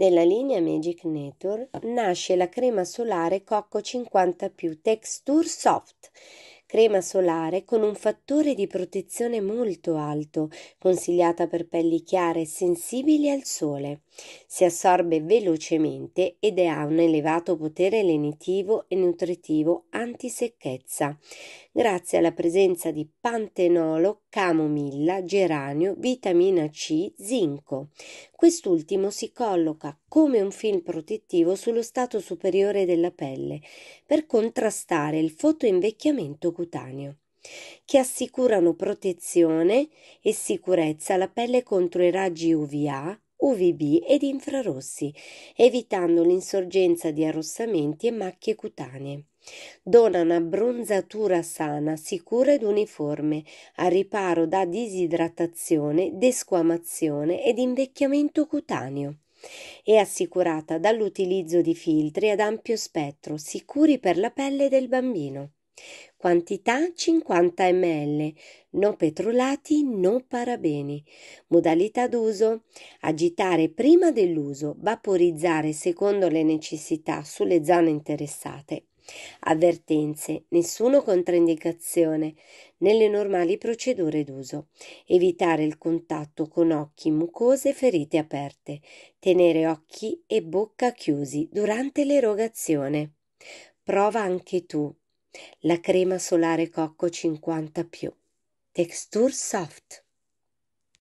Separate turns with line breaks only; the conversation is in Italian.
Nella linea Magic Nature nasce la crema solare Cocco 50 più Texture Soft crema solare con un fattore di protezione molto alto, consigliata per pelli chiare e sensibili al sole. Si assorbe velocemente ed ha un elevato potere lenitivo e nutritivo antisecchezza, grazie alla presenza di pantenolo, camomilla, geranio, vitamina C, zinco. Quest'ultimo si colloca come un film protettivo sullo stato superiore della pelle per contrastare il fotoinvecchiamento cutaneo, che assicurano protezione e sicurezza alla pelle contro i raggi UVA, UVB ed infrarossi, evitando l'insorgenza di arrossamenti e macchie cutanee. Dona una bronzatura sana, sicura ed uniforme, a riparo da disidratazione, desquamazione ed invecchiamento cutaneo. È assicurata dall'utilizzo di filtri ad ampio spettro, sicuri per la pelle del bambino. Quantità 50 ml, no petrolati, no parabeni. Modalità d'uso: agitare prima dell'uso, vaporizzare secondo le necessità sulle zone interessate. Avvertenze: nessuna controindicazione nelle normali procedure d'uso. Evitare il contatto con occhi, mucose, ferite aperte. Tenere occhi e bocca chiusi durante l'erogazione. Prova anche tu la crema solare cocco 50 più. Texture soft.